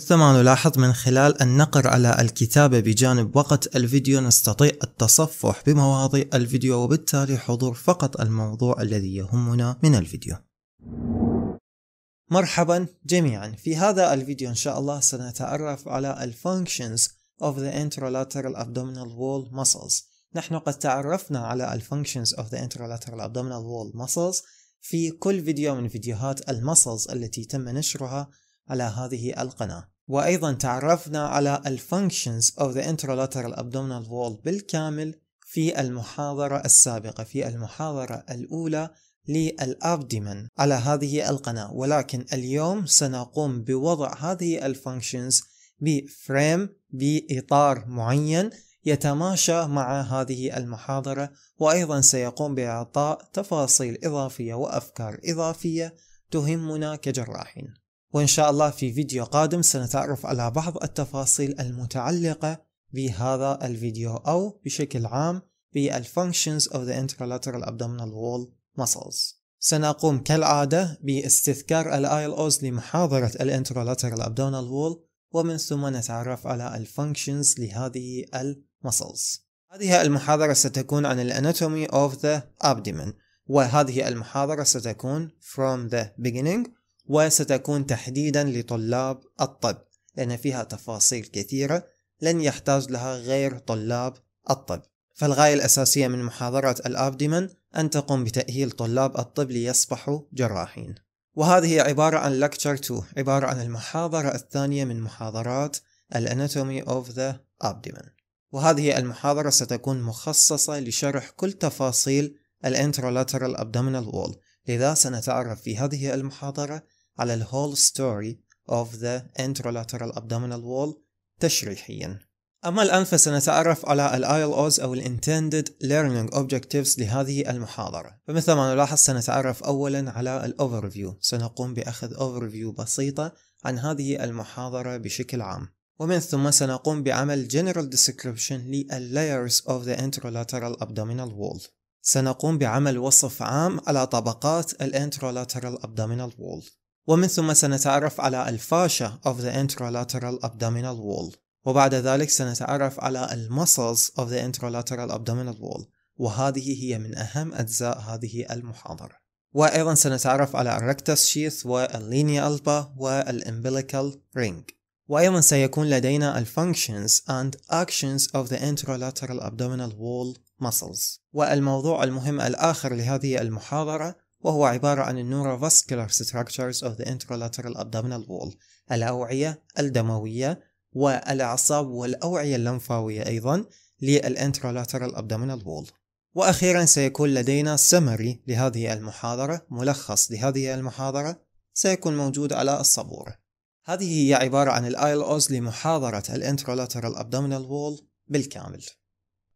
مثل ما نلاحظ من خلال النقر على الكتابة بجانب وقت الفيديو نستطيع التصفح بمواضيع الفيديو وبالتالي حضور فقط الموضوع الذي يهمنا من الفيديو مرحبا جميعا في هذا الفيديو ان شاء الله سنتعرف على functions of the interlateral abdominal wall muscles نحن قد تعرفنا على functions of the interlateral abdominal wall muscles في كل فيديو من فيديوهات المسلز التي تم نشرها على هذه القناة وأيضا تعرفنا على functions of the Interlateral Abdominal Wall بالكامل في المحاضرة السابقة في المحاضرة الأولى للأبدمن على هذه القناة ولكن اليوم سنقوم بوضع هذه functions بفريم بإطار معين يتماشى مع هذه المحاضرة وأيضا سيقوم بإعطاء تفاصيل إضافية وأفكار إضافية تهمنا كجراحين وإن شاء الله في فيديو قادم سنتعرف على بعض التفاصيل المتعلقة بهذا الفيديو أو بشكل عام بالfunctions of the interlateral abdominal wall muscles سنقوم كالعادة باستذكار الILOs لمحاضرة الانترولاترال abdominal wall ومن ثم نتعرف على الفانكشنز لهذه المسلز هذه المحاضرة ستكون عن الاناتومي of the abdomen وهذه المحاضرة ستكون from the beginning وستكون تحديدا لطلاب الطب لأن فيها تفاصيل كثيرة لن يحتاج لها غير طلاب الطب فالغاية الأساسية من محاضرة الأبدمن أن تقوم بتأهيل طلاب الطب ليصبحوا جراحين وهذه عبارة عن لكتشر 2 عبارة عن المحاضرة الثانية من محاضرات الاناتومي اوف ذا Abdomen وهذه المحاضرة ستكون مخصصة لشرح كل تفاصيل الانترولاترال abdominal وول لذا سنتعرف في هذه المحاضرة على الـ whole story of the anterolateral abdominal wall تشريحيا أما الآن فسنتعرف على الـ ILOs أو الـ Intended Learning Objectives لهذه المحاضرة فمثل ما نلاحظ سنتعرف أولا على الـ Overview سنقوم بأخذ Overview بسيطة عن هذه المحاضرة بشكل عام ومن ثم سنقوم بعمل General Description للـ Layers of the Anterolateral Abdominal Wall سنقوم بعمل وصف عام على طبقات الانترولاترال ابدومينال وول ومن ثم سنتعرف على الفاشة of the intralateral Abdominal Wall وبعد ذلك سنتعرف على المسلز of the intralateral Abdominal Wall وهذه هي من أهم أجزاء هذه المحاضرة وأيضا سنتعرف على الركتس شيث واللينيا ألبا والإمبليكال رينج وأيضا سيكون لدينا ال and actions of the intralateral abdominal wall muscles والموضوع المهم الآخر لهذه المحاضرة وهو عبارة عن Neurovascular Structures of the interlateral abdominal wall الأوعية الدموية والأعصاب والأوعية اللمفاوية أيضا للانترالاترال abdominal wall وأخيرا سيكون لدينا سمري لهذه المحاضرة ملخص لهذه المحاضرة سيكون موجود على الصبورة هذه هي عبارة عن الايل اوز لمحاضرة الانترالاترال abdominal wall بالكامل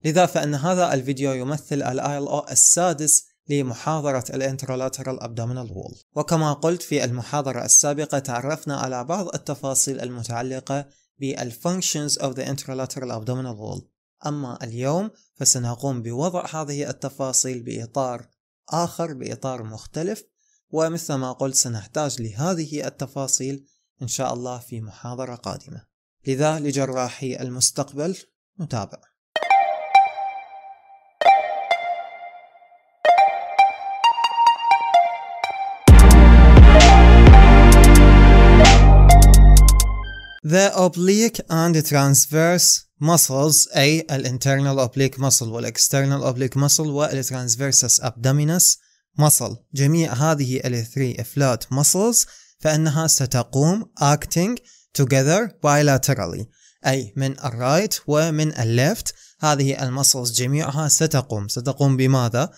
لذا فإن هذا الفيديو يمثل الايل او السادس لمحاضرة الانترالاترال ابدومينال وول وكما قلت في المحاضرة السابقة تعرفنا على بعض التفاصيل المتعلقة بالفانكشنز of the interlateral abdominal wall أما اليوم فسنقوم بوضع هذه التفاصيل بإطار آخر بإطار مختلف ومثل ما قلت سنحتاج لهذه التفاصيل إن شاء الله في محاضرة قادمة لذا لجراحي المستقبل نتابع The oblique and transverse muscles أي internal oblique muscle external oblique muscle transversus abdominis muscle جميع هذه 3 افلات muscles فإنها ستقوم acting together bilaterally أي من الرايت right ومن الليفت هذه المسلز جميعها ستقوم ستقوم بماذا؟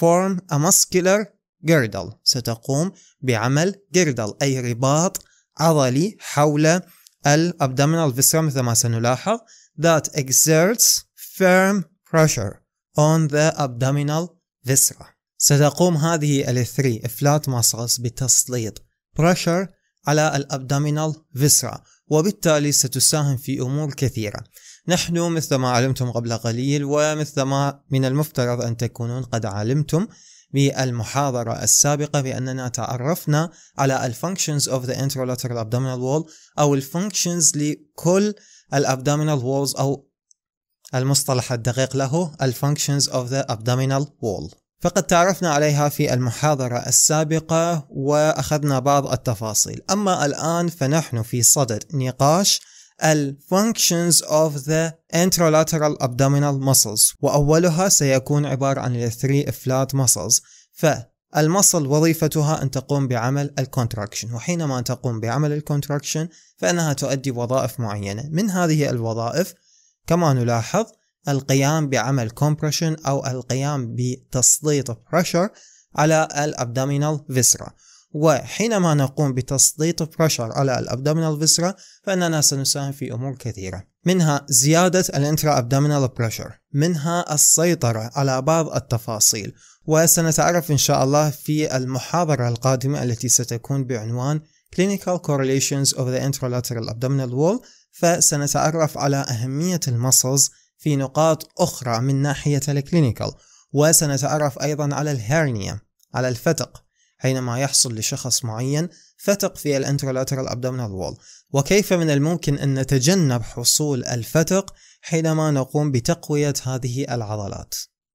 form a muscular girdle ستقوم بعمل girdle أي رباط عضلي حول abdominal viscera مثل ما سنلاحظ that exerts firm pressure on the abdominal viscera ستقوم هذه ال3 flat muscles بتسليط pressure على abdominal viscera وبالتالي ستساهم في أمور كثيرة نحن مثل ما علمتم قبل قليل ومثل ما من المفترض أن تكونون قد علمتم بالمحاضرة السابقة بأننا تعرفنا على functions of the interlateral abdominal wall أو functions لكل abdominal walls أو المصطلح الدقيق له functions of the abdominal wall فقد تعرفنا عليها في المحاضرة السابقة وأخذنا بعض التفاصيل أما الآن فنحن في صدد نقاش ال functions of the intralateral abdominal muscles وأولها سيكون عبارة عن ال 3 flat muscles فالمصل وظيفتها أن تقوم بعمل الكونتراكشن وحينما تقوم بعمل الكونتراكشن فإنها تؤدي وظائف معينة من هذه الوظائف كما نلاحظ القيام بعمل compression أو القيام بتسليط pressure على الابدومينال فيسرا وحينما نقوم بتسليط بريشر على الابدومينال فيسرا فاننا سنساهم في امور كثيره منها زيادة الانترا ابدومينال بريشر منها السيطرة على بعض التفاصيل وسنتعرف ان شاء الله في المحاضرة القادمة التي ستكون بعنوان Clinical Correlations of the Intralateral Abdominal Wall فسنتعرف على أهمية المسلز في نقاط أخرى من ناحية الكلينيكال وسنتعرف أيضا على الهيرنيا على الفتق حينما يحصل لشخص معين فتق في الانترولاترال abdominal wall وكيف من الممكن أن نتجنب حصول الفتق حينما نقوم بتقوية هذه العضلات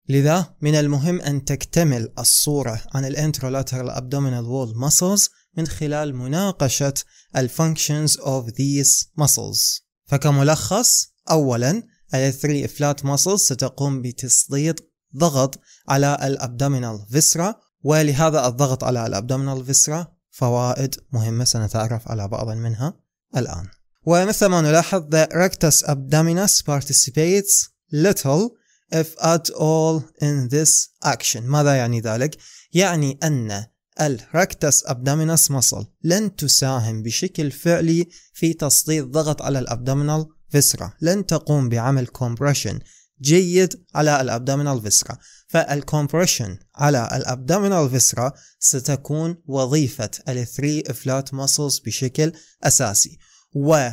لذا من المهم أن تكتمل الصورة عن الانترولاترال abdominal wall muscles من خلال مناقشة الفانكشنز of these muscles فكملخص أولا ال 3 flat muscles ستقوم بتسليط ضغط على الابدومينال فيسرا ولهذا الضغط على الأبدومينال فيسرا فوائد مهمة سنتعرف على بعض منها الآن ومثل ما نلاحظ the rectus abdominis participates little if at all in this action ماذا يعني ذلك؟ يعني أن الركتس ابدومينس مصل لن تساهم بشكل فعلي في تسليط ضغط على الابدومينال فيسرا لن تقوم بعمل كومبريشن جيد على الابدومينال فيسرا فالكومبريشن على الابدومينال فيسرا ستكون وظيفة الثري فلات muscles بشكل أساسي و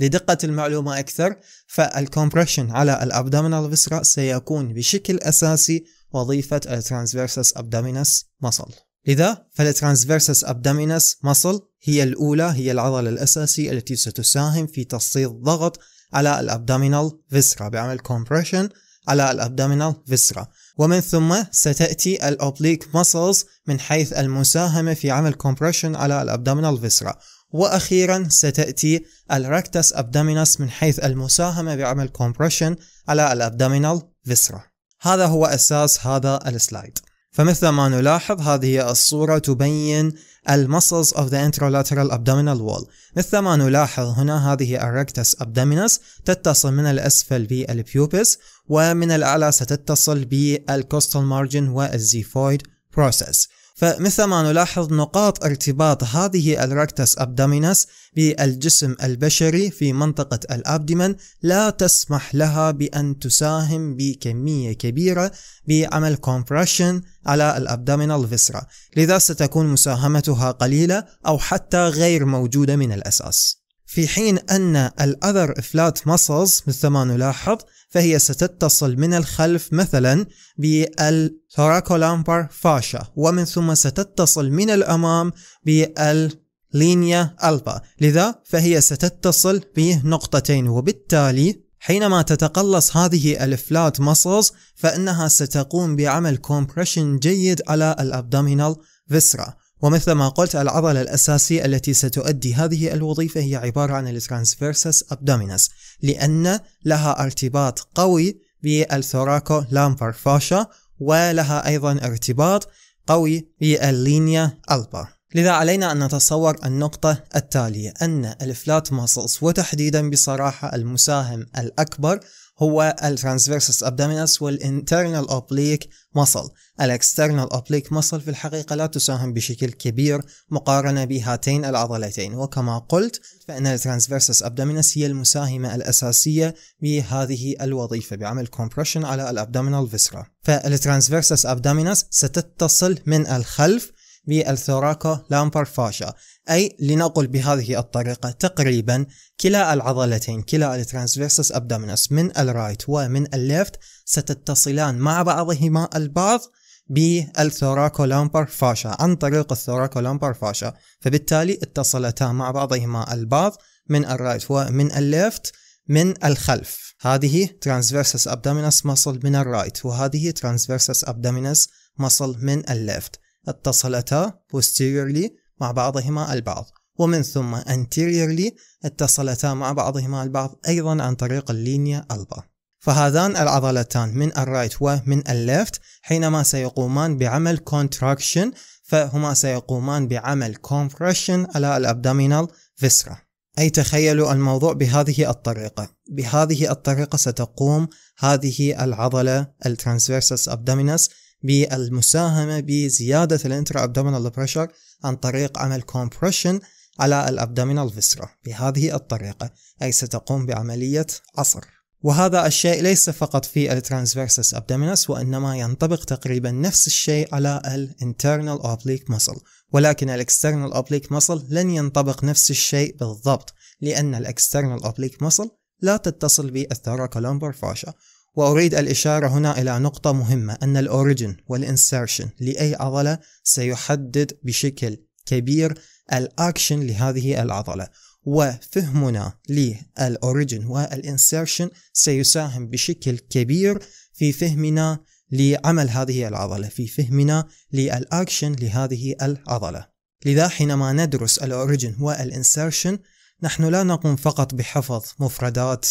لدقة المعلومة أكثر فالكومبريشن على الابدومينال فيسرا سيكون بشكل أساسي وظيفة الترانسفيرسس ابدومينس muscle لذا فالترانسفيرسس ابدومينس muscle هي الأولى هي العضلة الأساسية التي ستساهم في تسليط ضغط على الابدومينال فيسرا بعمل كومبريشن على الأبدومينال فيسرا ومن ثم ستأتي الأوبليك مسلز من حيث المساهمة في عمل كومبريشن على الأبدومينال فيسرا وأخيرا ستأتي الركتس أبدومينس من حيث المساهمة بعمل كومبريشن على الأبدومينال فيسرا هذا هو أساس هذا السلايد فمثل ما نلاحظ هذه الصورة تبين المسلز of the انترولاترال abdominal wall مثل ما نلاحظ هنا هذه الركتس abdominis تتصل من الأسفل بالبيوبس ومن الأعلى ستتصل بالكوستال مارجن والزيفويد process فمثل ما نلاحظ نقاط ارتباط هذه الركتس ابدامينس بالجسم البشري في منطقة الأبدمن لا تسمح لها بأن تساهم بكمية كبيرة بعمل كومبريشن على الابدامينال فيسرا لذا ستكون مساهمتها قليلة أو حتى غير موجودة من الأساس في حين أن الأذر flat muscles مثل ما نلاحظ فهي ستتصل من الخلف مثلا بالثوراكولامبر فاشا ومن ثم ستتصل من الأمام باللينيا ألبا لذا فهي ستتصل بنقطتين وبالتالي حينما تتقلص هذه الفلات muscles فإنها ستقوم بعمل كومبريشن جيد على الأبدومينال فيسرا ومثل ما قلت العضلة الأساسية التي ستؤدي هذه الوظيفة هي عبارة عن الترانسفيرسس أبدومينس لأن لها ارتباط قوي بالثوراكو لامبر فاشا ولها أيضا ارتباط قوي باللينيا ألبا لذا علينا أن نتصور النقطة التالية أن الفلات ماسلز وتحديدا بصراحة المساهم الأكبر هو الترانسفيرسس internal والانترنال اوبليك مسل الاكسترنال اوبليك muscle في الحقيقة لا تساهم بشكل كبير مقارنة بهاتين العضلتين وكما قلت فان الترانسفيرسس ابدومينس هي المساهمة الاساسية بهذه الوظيفة بعمل كومبريشن على viscera فيسرا فالترانسفيرسس ابدومينس ستتصل من الخلف بالثوراكو لامبر فاشا أي لنقل بهذه الطريقة تقريبا كلا العضلتين كلا الترانسفيرسس أبدامينس من الرايت ومن الليفت ستتصلان مع بعضهما البعض بالثوراكولامبر فاشا عن طريق الثوراكولامبر فاشا فبالتالي اتصلتا مع بعضهما البعض من الرايت ومن الليفت من الخلف هذه ترانسفيرسس أبدامينس مصل من الرايت وهذه ترانسفيرسس أبدامينس مصل من الليفت اتصلتا posteriorly مع بعضهما البعض ومن ثم anteriorly اتصلتا مع بعضهما البعض أيضا عن طريق اللينيا ألبا فهذان العضلتان من الرايت ومن الليفت حينما سيقومان بعمل contraction فهما سيقومان بعمل compression على الأبدومينال فيسرا أي تخيلوا الموضوع بهذه الطريقة بهذه الطريقة ستقوم هذه العضلة الترانسفيرسس ابدامينس بالمساهمة بزيادة الانترا ابدومينال بريشر عن طريق عمل كومبريشن على الابدومينال فيسرا بهذه الطريقة أي ستقوم بعملية عصر وهذا الشيء ليس فقط في الترانسفيرسس ابدومينس وإنما ينطبق تقريبا نفس الشيء على الانترنال اوبليك muscle ولكن الاكسترنال اوبليك muscle لن ينطبق نفس الشيء بالضبط لأن الاكسترنال اوبليك muscle لا تتصل بالثورة كولومبر فاشا وأريد الإشارة هنا إلى نقطة مهمة أن الأوريجن والإنسيرشن لأي عضلة سيحدد بشكل كبير الأكشن لهذه العضلة وفهمنا للأوريجن والإنسيرشن سيساهم بشكل كبير في فهمنا لعمل هذه العضلة في فهمنا للأكشن لهذه العضلة لذا حينما ندرس الأوريجن والإنسيرشن نحن لا نقوم فقط بحفظ مفردات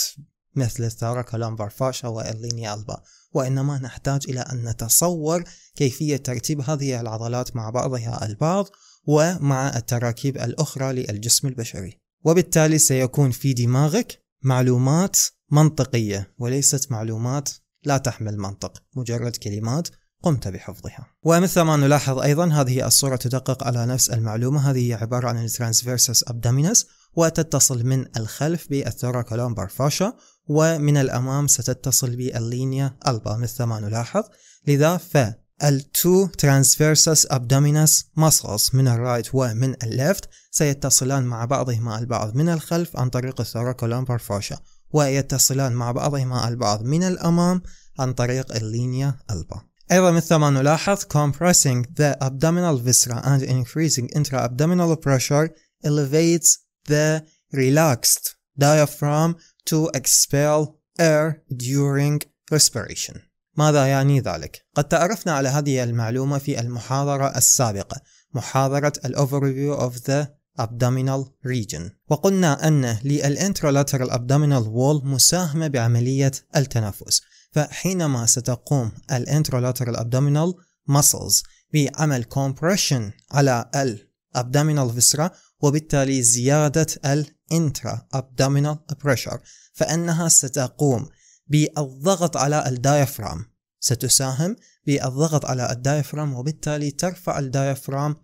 مثل استغرق لامبر فاشا وإرليني ألبا وإنما نحتاج إلى أن نتصور كيفية ترتيب هذه العضلات مع بعضها البعض ومع التراكيب الأخرى للجسم البشري وبالتالي سيكون في دماغك معلومات منطقية وليست معلومات لا تحمل منطق مجرد كلمات قمت بحفظها ومثل ما نلاحظ أيضا هذه الصورة تدقق على نفس المعلومة هذه هي عبارة عن الترانسفيرسس أبدامينس وتتصل من الخلف بالثورة كولومبر فاشا ومن الأمام ستتصل باللينيا ألبا مثل ما نلاحظ لذا ف ال2 transversus abdominis muscles من الرايت ومن الليفت سيتصلان مع بعضهما البعض من الخلف عن طريق الثوراكولومبر فوشا ويتصلان مع بعضهما البعض من الأمام عن طريق اللينيا ألبا أيضا مثل ما نلاحظ compressing the abdominal viscera and increasing intra-abdominal pressure elevates the relaxed diaphragm to expel air during respiration ماذا يعني ذلك؟ قد تعرفنا على هذه المعلومة في المحاضرة السابقة محاضرة الـ Overview of the Abdominal Region وقلنا أن Intralateral Abdominal Wall مساهمة بعملية التنفس فحينما ستقوم Intralateral Abdominal Muscles بعمل compression على الـ Abdominal Viscera وبالتالي زيادة ال intra abdominal pressure فإنها ستقوم بالضغط على الديافرام ستساهم بالضغط على الديافرام وبالتالي ترفع الديافرام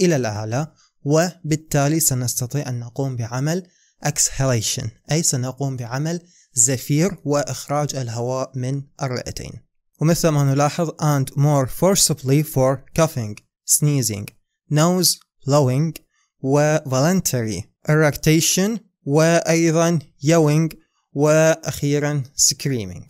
إلى الأعلى وبالتالي سنستطيع أن نقوم بعمل exhalation أي سنقوم بعمل زفير وإخراج الهواء من الرئتين ومثل ما نلاحظ and more forcibly for coughing sneezing nose blowing و voluntary اراكتيشن وايضا يوينج واخيرا سكريمينج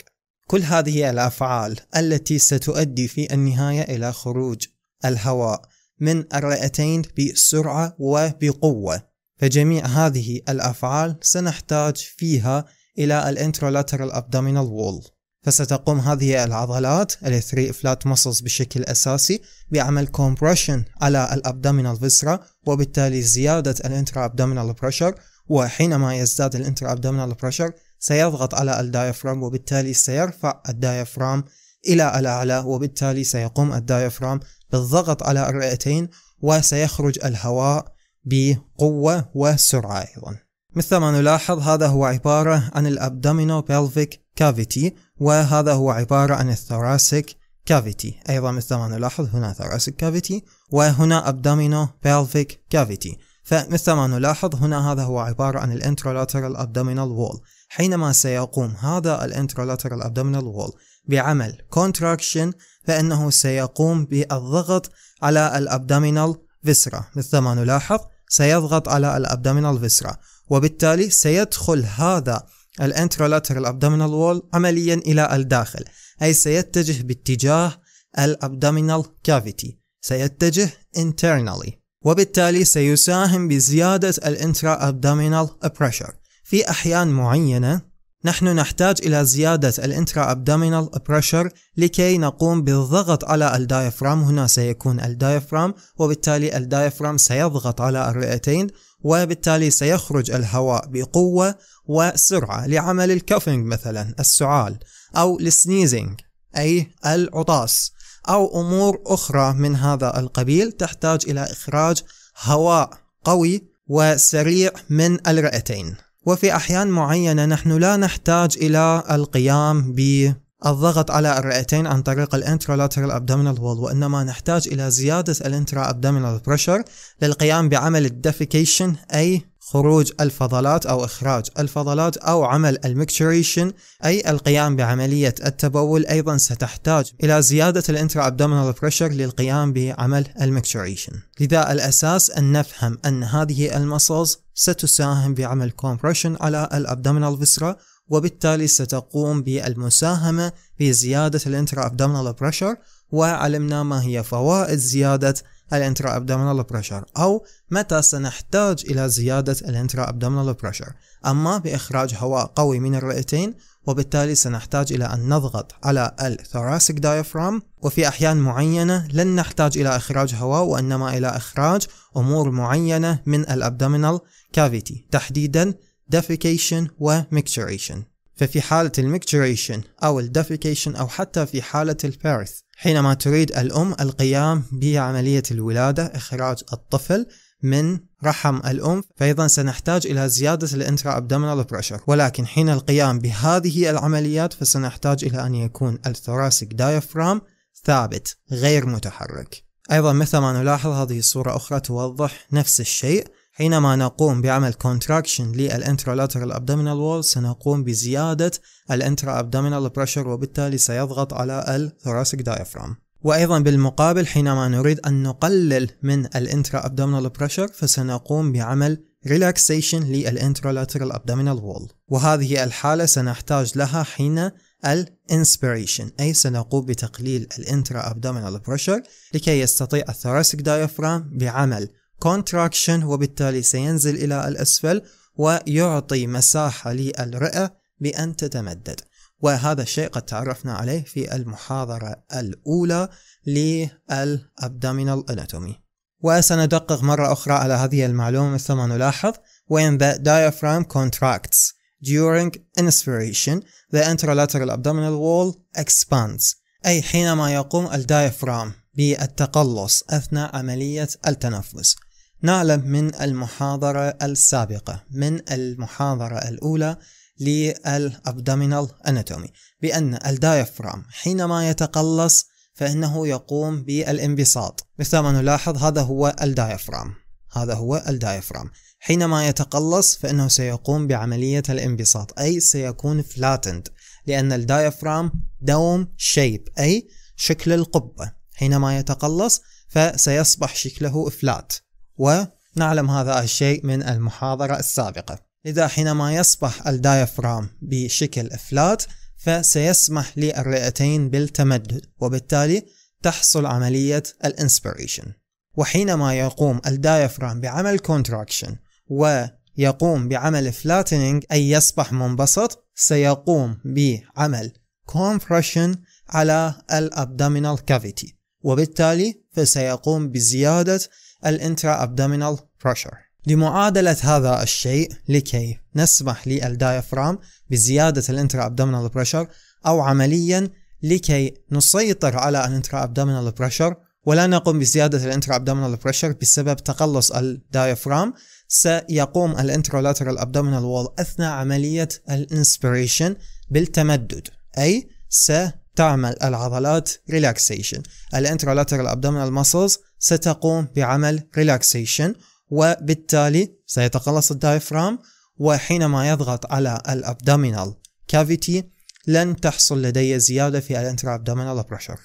كل هذه الافعال التي ستؤدي في النهايه الى خروج الهواء من الرئتين بسرعه وبقوه فجميع هذه الافعال سنحتاج فيها الى الانترولاترال ابدومينال وول فستقوم هذه العضلات ال 3 فلات muscles بشكل أساسي بعمل compression على الأبدومينال فيسرا وبالتالي زيادة الانترا أبدومينال بريشر وحينما يزداد الانترا أبدومينال بريشر سيضغط على الدايفرام وبالتالي سيرفع الدايفرام إلى الأعلى وبالتالي سيقوم الدايفرام بالضغط على الرئتين وسيخرج الهواء بقوة وسرعة أيضا مثل ما نلاحظ هذا هو عبارة عن الأبدومينو بيلفيك كافيتي وهذا هو عبارة عن الثوراسيك كافيتي أيضا مثل ما نلاحظ هنا ثوراسيك كافيتي وهنا أبدومينو بيلفيك كافيتي فمثل ما نلاحظ هنا هذا هو عبارة عن الانترولاترال أبدومينال وول حينما سيقوم هذا الانترولاترال أبدومينال وول بعمل كونتراكشن فإنه سيقوم بالضغط على الأبدومينال فيسرا مثل ما نلاحظ سيضغط على الأبدومينال فيسرا وبالتالي سيدخل هذا الانترولاترال ابدومينال وول عمليا إلى الداخل أي سيتجه باتجاه الابدومينال كافيتي سيتجه internally وبالتالي سيساهم بزيادة الانترا ابدومينال بريشر في أحيان معينة نحن نحتاج إلى زيادة الانترا ابدومينال بريشر لكي نقوم بالضغط على الدايفرام هنا سيكون الدايفرام وبالتالي الدايفرام سيضغط على الرئتين وبالتالي سيخرج الهواء بقوة وسرعة لعمل الكوفينج مثلا السعال أو السنيزنج أي العطاس أو أمور أخرى من هذا القبيل تحتاج إلى إخراج هواء قوي وسريع من الرئتين وفي أحيان معينة نحن لا نحتاج إلى القيام ب الضغط على الرئتين عن طريق الانترالاترال abdominal wall وإنما نحتاج إلى زيادة الانترا abdominal pressure للقيام بعمل الدفيكيشن أي خروج الفضلات أو إخراج الفضلات أو عمل الميكتشريشن أي القيام بعملية التبول أيضا ستحتاج إلى زيادة الانترا abdominal pressure للقيام بعمل الميكتشريشن لذا الأساس أن نفهم أن هذه المسلز ستساهم بعمل compression على الابدومينال فيسرا وبالتالي ستقوم بالمساهمة في زيادة الانترا ابدومينال بريشر وعلمنا ما هي فوائد زيادة الانترا ابدومينال بريشر او متى سنحتاج الى زيادة الانترا ابدومينال بريشر اما باخراج هواء قوي من الرئتين وبالتالي سنحتاج إلى أن نضغط على الثوراسيك دايفرام وفي أحيان معينة لن نحتاج إلى إخراج هواء وإنما إلى إخراج أمور معينة من الأبدومينال كافيتي تحديدا defecation micturation. ففي حالة المكتوريشن أو الدفيكيشن أو حتى في حالة البيرث حينما تريد الأم القيام بعملية الولادة إخراج الطفل من رحم الأم فأيضا سنحتاج إلى زيادة الانترا أبدومينال بريشر ولكن حين القيام بهذه العمليات فسنحتاج إلى أن يكون الثوراسيك دايفرام ثابت غير متحرك أيضا مثل ما نلاحظ هذه الصورة أخرى توضح نفس الشيء حينما نقوم بعمل كونتراكشن للانترالاترال ابدومينال وول سنقوم بزيادة الانترا ابدومينال بريشر وبالتالي سيضغط على الثوراسيك دايفرام وأيضا بالمقابل حينما نريد أن نقلل من الانترا ابدومينال بريشر فسنقوم بعمل ريلاكسيشن للانترالاترال ابدومينال وول وهذه الحالة سنحتاج لها حين الانسبيريشن أي سنقوم بتقليل الانترا ابدومينال بريشر لكي يستطيع الثوراسيك دايفرام بعمل contraction وبالتالي سينزل إلى الأسفل ويعطي مساحة للرئة بأن تتمدد وهذا الشيء قد تعرفنا عليه في المحاضرة الأولى للأبدومينال أناتومي وسندقق مرة أخرى على هذه المعلومة مثل ما نلاحظ when the diaphragm contracts during inspiration the anterolateral abdominal wall expands أي حينما يقوم الديافرام بالتقلص أثناء عملية التنفس نعلم من المحاضرة السابقة من المحاضرة الأولى للأبدومينال أناتومي بأن الدايفرام حينما يتقلص فإنه يقوم بالانبساط مثل ما نلاحظ هذا هو الدايفرام هذا هو الدايفرام حينما يتقلص فإنه سيقوم بعملية الانبساط أي سيكون فلاتند لأن الدايفرام دوم شيب أي شكل القبة حينما يتقلص فسيصبح شكله فلات ونعلم هذا الشيء من المحاضرة السابقة لذا حينما يصبح الدايفرام بشكل فلات فسيسمح للرئتين بالتمدد وبالتالي تحصل عملية الانسبريشن وحينما يقوم الدايفرام بعمل كونتراكشن ويقوم بعمل فلاتنينج أي يصبح منبسط سيقوم بعمل كونفرشن على الابدومينال كافيتي وبالتالي فسيقوم بزيادة الانترا ابدومينال بريشر لمعادلة هذا الشيء لكي نسمح للدايفرام بزيادة الانترا ابدومينال بريشر او عمليا لكي نسيطر على الانترا ابدومينال بريشر ولا نقوم بزيادة الانترا ابدومينال بريشر بسبب تقلص الدايفرام سيقوم الانترولاترال ابدومينال وول اثناء عملية الانسبريشن بالتمدد اي ستعمل العضلات ريلاكسيشن الانترولاترال ابدومينال ماسلز ستقوم بعمل ريلاكسيشن وبالتالي سيتقلص الدايفرام وحينما يضغط على الابدومينال كافيتي لن تحصل لدي زيادة في الانترا ابدومينال بريشر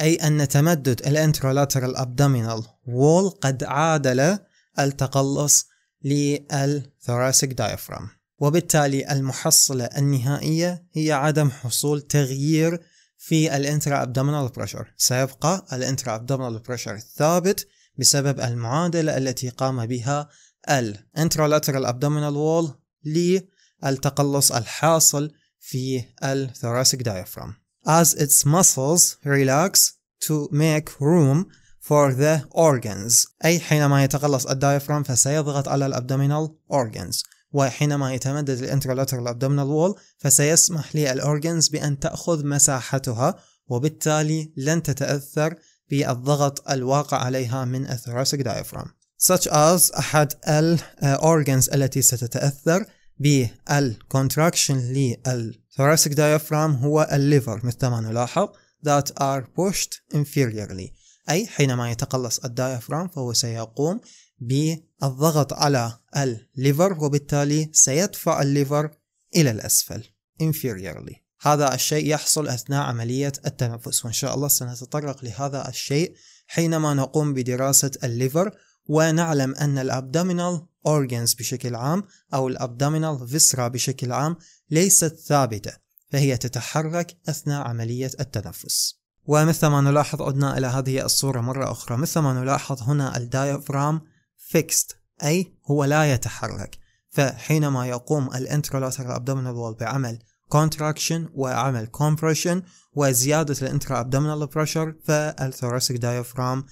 أي أن تمدد الانترولاترال ابدومينال وول قد عادل التقلص للثوراسيك دايفرام وبالتالي المحصلة النهائية هي عدم حصول تغيير في الانترا ابدومينال بريشر سيبقى الانترا ابدومينال بريشر ثابت بسبب المعادلة التي قام بها لاترال ابدومينال وول للتقلص الحاصل في الثوراسيك diaphragm as its muscles relax to make room for the organs أي حينما يتقلص الدايفرام فسيضغط على الأبدومينال organs وحينما يتمدد الانترالاترال ابدومينال وول فسيسمح للأورجنز بأن تأخذ مساحتها وبالتالي لن تتأثر بالضغط الواقع عليها من الثوراسيك دايفرام such as أحد الأورجنز التي ستتأثر بالكونتراكشن للثوراسيك دايفرام هو الليفر مثل ما نلاحظ that are pushed inferiorly أي حينما يتقلص الدايفرام فهو سيقوم بالضغط على الليفر وبالتالي سيدفع الليفر إلى الأسفل inferiorly هذا الشيء يحصل أثناء عملية التنفس وإن شاء الله سنتطرق لهذا الشيء حينما نقوم بدراسة الليفر ونعلم أن الأبدومينال أورجنز بشكل عام أو الأبدومينال فيسرا بشكل عام ليست ثابتة فهي تتحرك أثناء عملية التنفس ومثل ما نلاحظ عدنا إلى هذه الصورة مرة أخرى مثل ما نلاحظ هنا الدايفرام fixed أي هو لا يتحرك فحينما يقوم الانترالاترال abdominal wall بعمل contraction وعمل compression وزيادة الانترا abdominal pressure فالثوراسيك diaphragm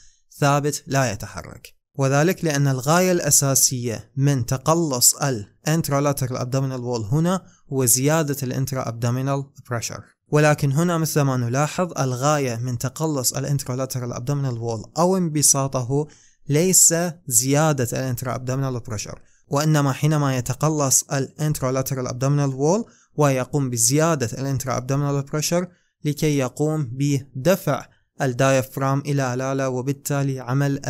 ثابت لا يتحرك وذلك لأن الغاية الأساسية من تقلص الانترالاترال abdominal wall هنا هو زيادة الانترا abdominal pressure ولكن هنا مثل ما نلاحظ الغاية من تقلص الانترالاترال abdominal wall أو انبساطه ليس زيادة الانترا ابدومينال بريشر وإنما حينما يتقلص لاترال ابدومينال وول ويقوم بزيادة الانترا ابدومينال بريشر لكي يقوم بدفع الدايفرام إلى الألالة وبالتالي عمل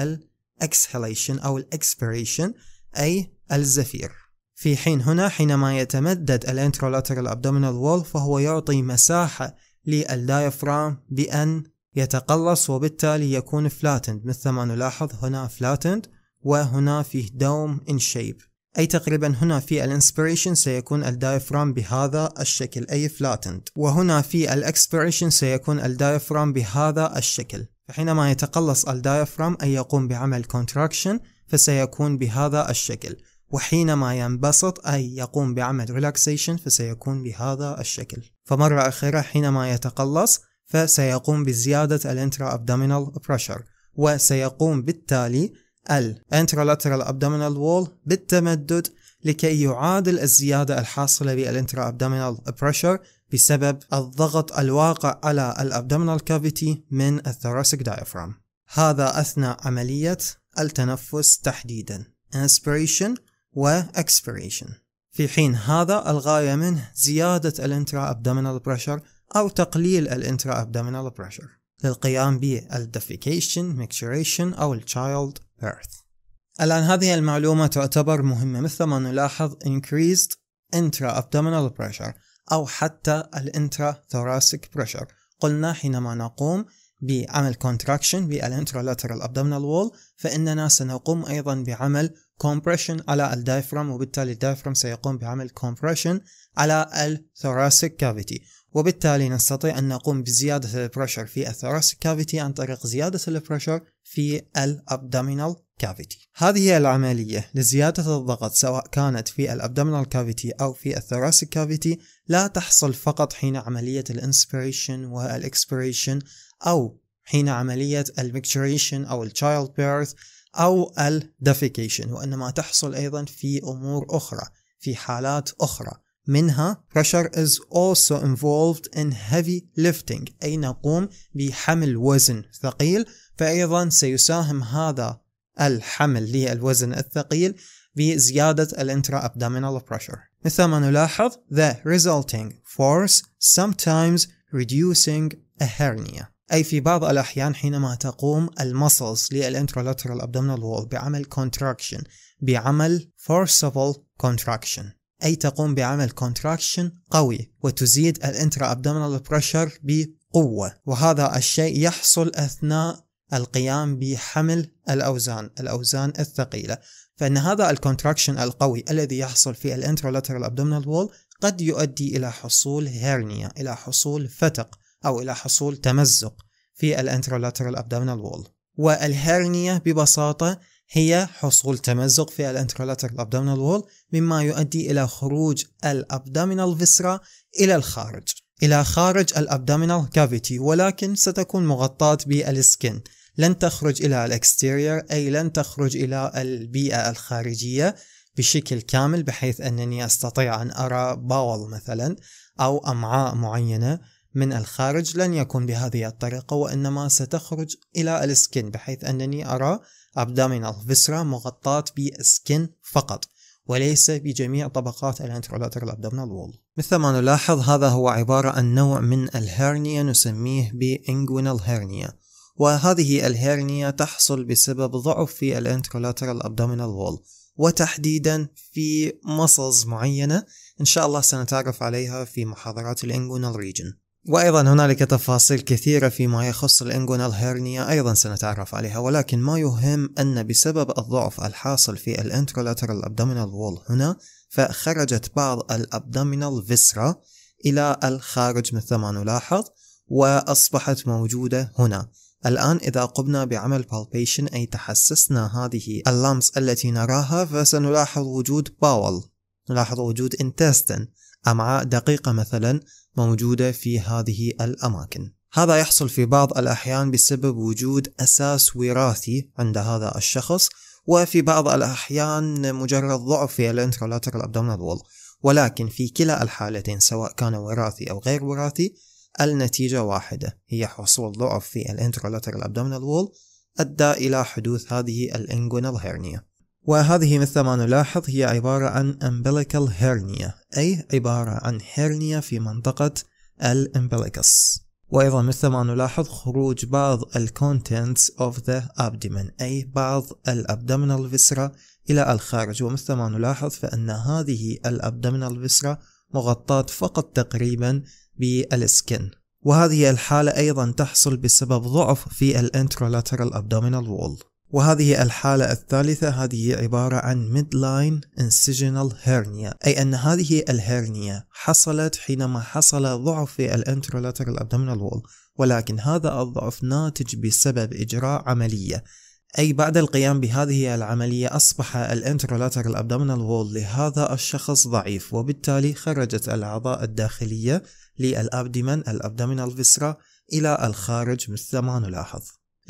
الاكسهليشن أو الاكسبريشن أي الزفير في حين هنا حينما يتمدد الانترولاترال ابدومينال وول فهو يعطي مساحة للدايفرام بأن يتقلص وبالتالي يكون flattened مثل ما نلاحظ هنا flattened وهنا فيه دوم in shape أي تقريبا هنا في الانسبيريشن سيكون الدايفرام بهذا الشكل أي flattened وهنا في الاكسبيريشن سيكون الدايفرام بهذا الشكل فحينما يتقلص الدايفرام أي يقوم بعمل contraction فسيكون بهذا الشكل وحينما ينبسط أي يقوم بعمل relaxation فسيكون بهذا الشكل فمرة أخيرة حينما يتقلص فسيقوم بزيادة الانترا ابدومينال بريشر وسيقوم بالتالي الانترالاترال ابدومينال وول بالتمدد لكي يعادل الزيادة الحاصلة بالانترا ابدومينال بريشر بسبب الضغط الواقع على الابدومينال كافيتي من الثوراسيك دايفرام هذا أثناء عملية التنفس تحديدا inspiration و expiration في حين هذا الغاية منه زيادة الانترا ابدومينال بريشر أو تقليل الانترا abdominal pressure للقيام بالدفيكيشن ميكشوريشن أو التشايلد بيرث الآن هذه المعلومة تعتبر مهمة مثل ما نلاحظ increased intra abdominal pressure أو حتى الانترا thoracic pressure قلنا حينما نقوم بعمل contraction بالانترالاترال abdominal wall فإننا سنقوم أيضا بعمل compression على الدايفرام وبالتالي الدايفرام سيقوم بعمل compression على الثوراسيك cavity وبالتالي نستطيع أن نقوم بزيادة البرشر في الثوراسيك كافيتي عن طريق زيادة البرشر في الأبدومينال كافيتي هذه هي العملية لزيادة الضغط سواء كانت في الأبدومينال كافيتي أو في الثوراسيك كافيتي لا تحصل فقط حين عملية الانسبيريشن والإكسبيريشن أو حين عملية الميكتريشن أو الشايلد بيرث أو الدفيكيشن وإنما تحصل أيضا في أمور أخرى في حالات أخرى منها pressure is also involved in heavy lifting أي نقوم بحمل وزن ثقيل فأيضا سيساهم هذا الحمل للوزن الثقيل بزيادة ال intra abdominal pressure مثل ما نلاحظ the resulting force sometimes reducing a hernia أي في بعض الأحيان حينما تقوم المسلز للانترالاترال abdominal wall بعمل contraction بعمل forcible contraction أي تقوم بعمل كونتراكشن قوي وتزيد الانترا abdominal بريشر بقوة وهذا الشيء يحصل أثناء القيام بحمل الأوزان الأوزان الثقيلة فإن هذا الكونتراكشن القوي الذي يحصل في intra-lateral abdominal وول قد يؤدي إلى حصول هيرنيا إلى حصول فتق أو إلى حصول تمزق في intra-lateral abdominal وول والهيرنيا ببساطة هي حصول تمزق في الانتروليتك الابدومينال وول مما يؤدي الى خروج الابدومينال فيسرا الى الخارج الى خارج الابدومينال كافيتي ولكن ستكون مغطاة بالسكن لن تخرج الى الاكستيرير اي لن تخرج الى البيئة الخارجية بشكل كامل بحيث انني استطيع ان ارى باول مثلا او امعاء معينة من الخارج لن يكون بهذه الطريقة وانما ستخرج الى السكن بحيث انني ارى abdominal viscera مغطاة بسكن فقط وليس بجميع طبقات الانترولاترال abdominal wall مثل ما نلاحظ هذا هو عبارة عن نوع من الهرنية نسميه بانجوينال هرنية وهذه الهرنية تحصل بسبب ضعف في الانترولاترال abdominal wall وتحديدا في مصلز معينة إن شاء الله سنتعرف عليها في محاضرات الانجوينال ريجن وأيضا هنالك تفاصيل كثيرة فيما يخص الانجونال هيرنيا أيضا سنتعرف عليها ولكن ما يهم أن بسبب الضعف الحاصل في الانترولاترال ابدومينال وول هنا فخرجت بعض الابدومينال فيسرا إلى الخارج مثل ما نلاحظ وأصبحت موجودة هنا الآن إذا قمنا بعمل بالبيشن أي تحسسنا هذه اللامس التي نراها فسنلاحظ وجود باول نلاحظ وجود انتستن أمعاء دقيقة مثلا موجودة في هذه الأماكن هذا يحصل في بعض الأحيان بسبب وجود أساس وراثي عند هذا الشخص وفي بعض الأحيان مجرد ضعف في الانترولاترال abdominal wall ولكن في كلا الحالتين سواء كان وراثي أو غير وراثي النتيجة واحدة هي حصول ضعف في الانترولاترال abdominal wall أدى إلى حدوث هذه الانجونال هيرنيا وهذه مثل ما نلاحظ هي عبارة عن umbilical hernia أي عبارة عن هرنية في منطقة الامبليكس وأيضا مثل ما نلاحظ خروج بعض الcontents of the abdomen أي بعض الابدومينال فيسرا إلى الخارج ومثل ما نلاحظ فإن هذه الابدومينال فيسرا مغطاة فقط تقريبا بالسكن وهذه الحالة أيضا تحصل بسبب ضعف في الانترولاترال abdominal وول وهذه الحالة الثالثة هذه عبارة عن midline incisional hernia أي أن هذه الهرنية حصلت حينما حصل ضعف في الانترولاترال abdominal wall ولكن هذا الضعف ناتج بسبب إجراء عملية أي بعد القيام بهذه العملية أصبح الانترولاترال abdominal wall لهذا الشخص ضعيف وبالتالي خرجت الأعضاء الداخلية للأبدمن الأبدومينال فيسرا إلى الخارج مثل ما نلاحظ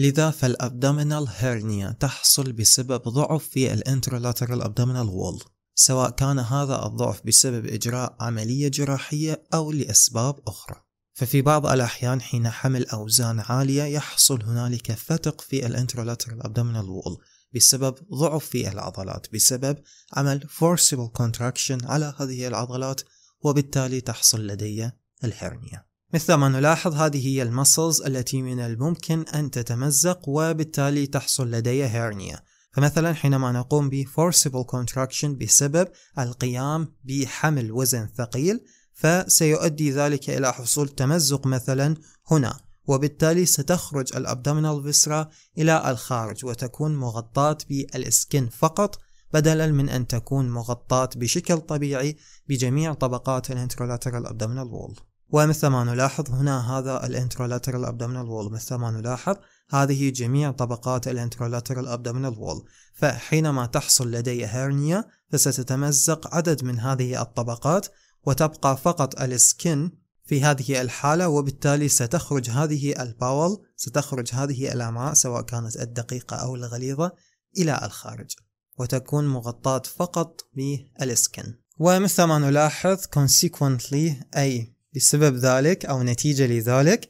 لذا فالابدومينال هيرنيا تحصل بسبب ضعف في الانترولاترال ابدومينال وول سواء كان هذا الضعف بسبب إجراء عملية جراحية أو لأسباب أخرى ففي بعض الأحيان حين حمل أوزان عالية يحصل هنالك فتق في الانترولاترال abdominal وول بسبب ضعف في العضلات بسبب عمل forcible contraction على هذه العضلات وبالتالي تحصل لدي الهرنية مثل ما نلاحظ هذه هي المسلز التي من الممكن أن تتمزق وبالتالي تحصل لدي هيرنيا فمثلا حينما نقوم ب forcible contraction بسبب القيام بحمل وزن ثقيل فسيؤدي ذلك إلى حصول تمزق مثلا هنا وبالتالي ستخرج الأبدومينال فيسرا إلى الخارج وتكون مغطاة بالسكن فقط بدلا من أن تكون مغطاة بشكل طبيعي بجميع طبقات الانترولاترال أبدومينال وول ومثل ما نلاحظ هنا هذا الانترولاترال ابدومينال وول مثل ما نلاحظ هذه جميع طبقات الانترولاترال ابدومينال وول فحينما تحصل لدي هيرنيا فستتمزق عدد من هذه الطبقات وتبقى فقط السكن في هذه الحالة وبالتالي ستخرج هذه الباول ستخرج هذه الأمعاء سواء كانت الدقيقة أو الغليظة إلى الخارج وتكون مغطاة فقط بالسكن ومثل ما نلاحظ consequently أي بسبب ذلك أو نتيجة لذلك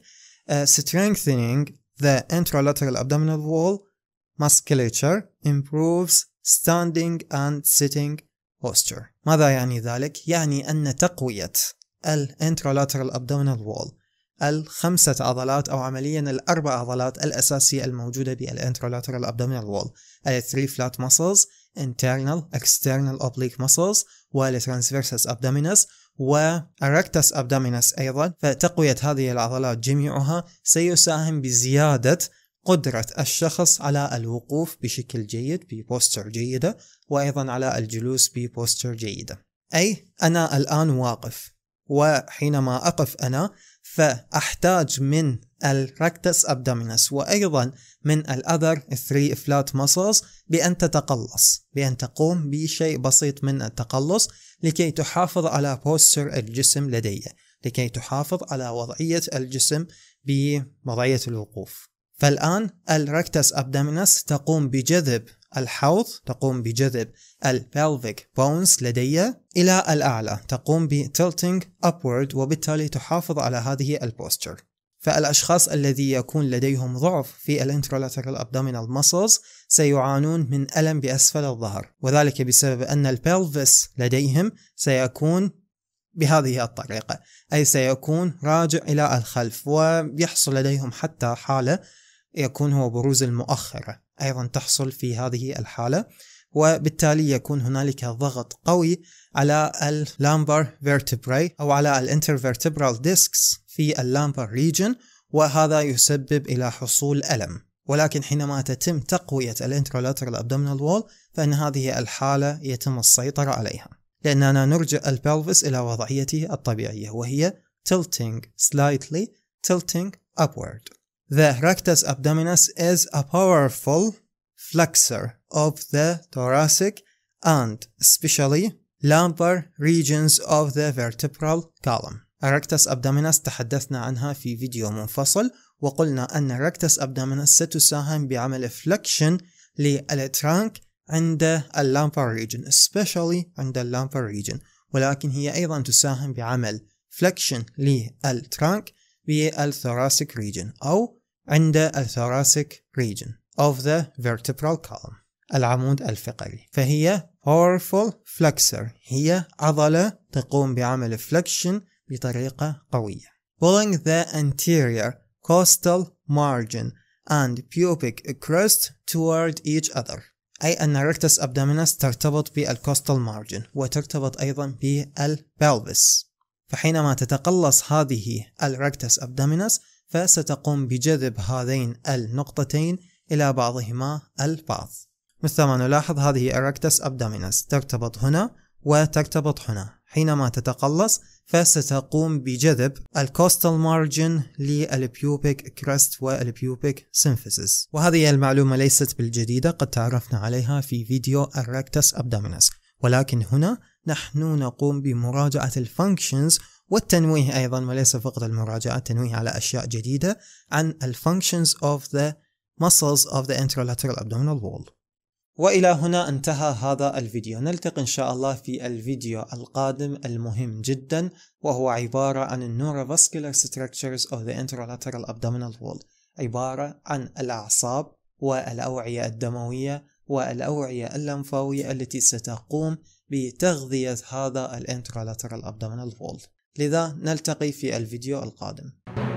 uh, strengthening the anterolateral abdominal wall musculature improves standing and sitting posture ماذا يعني ذلك؟ يعني أن تقوية intralateral abdominal wall الخمسة عضلات أو عمليا الأربع عضلات الأساسية الموجودة intralateral abdominal wall ال 3 flat muscles internal external oblique muscles transversus abdominis وأركتس أبدامينس أيضا فتقوية هذه العضلات جميعها سيساهم بزيادة قدرة الشخص على الوقوف بشكل جيد ببوستر جيدة وأيضا على الجلوس ببوستر جيدة أي أنا الآن واقف وحينما أقف أنا فأحتاج من الركتس أبدومينس وأيضا من الأذر ثري فلات مسلز بأن تتقلص بأن تقوم بشيء بسيط من التقلص لكي تحافظ على بوستر الجسم لدي لكي تحافظ على وضعية الجسم بوضعية الوقوف فالآن الركتس أبدومينس تقوم بجذب الحوض تقوم بجذب البلفيك بونز لدي إلى الأعلى تقوم tilting upward وبالتالي تحافظ على هذه البوستر فالأشخاص الذي يكون لديهم ضعف في الانترولاترال abdominal muscles سيعانون من ألم بأسفل الظهر وذلك بسبب أن البلفس لديهم سيكون بهذه الطريقة أي سيكون راجع إلى الخلف ويحصل لديهم حتى حالة يكون هو بروز المؤخرة أيضا تحصل في هذه الحالة وبالتالي يكون هنالك ضغط قوي على اللامبر فيرتبراي أو على الانترفيرتبرال ديسكس في اللامبر ريجن وهذا يسبب إلى حصول ألم ولكن حينما تتم تقوية الانترولاترال abdominal وول فإن هذه الحالة يتم السيطرة عليها لأننا نرجع البلفس إلى وضعيته الطبيعية وهي tilting slightly tilting upward The rectus abdominis is a powerful flexor of the thoracic and especially lumbar regions of the vertebral column. Rectus abdominis تحدثنا عنها في فيديو منفصل وقلنا أن rectus abdominis ستساهم بعمل flexion للترانك عند اللامبر region especially عند اللامبر region ولكن هي أيضا تساهم بعمل flexion للترانك بالثوراسيك region أو عند الثوراسيك ريجن of the vertebral column العمود الفقري فهي powerful flexor هي عضلة تقوم بعمل flexion بطريقة قوية pulling the anterior costal margin and pubic crest toward each other أي أن rectus abdominis ترتبط بالcostal margin وترتبط أيضا بالبلبس فحينما تتقلص هذه rectus abdominis فستقوم بجذب هذين النقطتين إلى بعضهما البعض مثل ما نلاحظ هذه إركتس ابدامينس ترتبط هنا وترتبط هنا حينما تتقلص فستقوم بجذب الكوستال مارجن للبيوبيك كريست والبيوبيك سينفيسيس وهذه المعلومة ليست بالجديدة قد تعرفنا عليها في فيديو الركتس أبدامينس ولكن هنا نحن نقوم بمراجعة الفانكشنز والتنويه أيضا وليس فقط المراجعة التنويه على أشياء جديدة عن الفانكشنز of the muscles of the interlateral abdominal wall وإلى هنا انتهى هذا الفيديو نلتقي إن شاء الله في الفيديو القادم المهم جدا وهو عبارة عن neurovascular structures of the interlateral abdominal wall عبارة عن الأعصاب والأوعية الدموية والأوعية اللمفاوية التي ستقوم بتغذية هذا الانترالاترال abdominal wall لذا نلتقي في الفيديو القادم